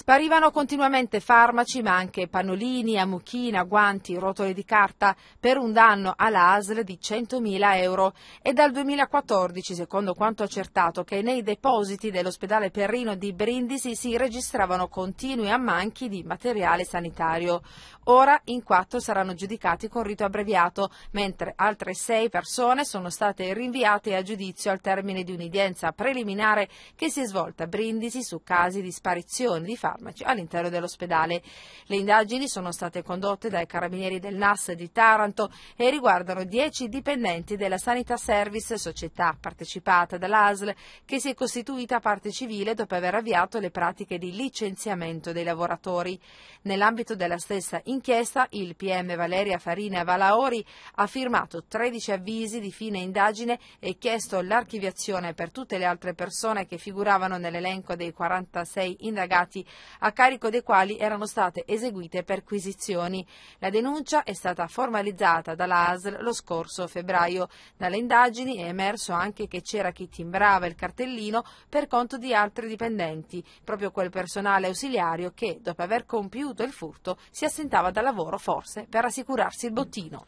Sparivano continuamente farmaci, ma anche pannolini, amuchina, guanti, rotole di carta, per un danno all'ASL di 100.000 euro. È dal 2014, secondo quanto accertato, che nei depositi dell'ospedale Perrino di Brindisi si registravano continui ammanchi di materiale sanitario. Ora in quattro saranno giudicati con rito abbreviato, mentre altre sei persone sono state rinviate a giudizio al termine di un'udienza preliminare che si è svolta a Brindisi su casi di sparizione di farmaci psicofarmaci all'interno dell'ospedale. Le indagini sono state condotte dai carabinieri del NAS di Taranto e riguardano 10 dipendenti della Sanità Service, società partecipata dall'ASL, che si è costituita parte civile dopo aver avviato le pratiche di licenziamento dei lavoratori. Nell'ambito della stessa inchiesta, il PM Valeria Farina Valaori ha firmato 13 avvisi di fine indagine e chiesto l'archiviazione per tutte le altre persone che figuravano nell'elenco dei 46 indagati a carico dei quali erano state eseguite perquisizioni. La denuncia è stata formalizzata dall'ASL lo scorso febbraio. Dalle indagini è emerso anche che c'era chi timbrava il cartellino per conto di altri dipendenti, proprio quel personale ausiliario che, dopo aver compiuto il furto, si assentava dal lavoro forse per assicurarsi il bottino.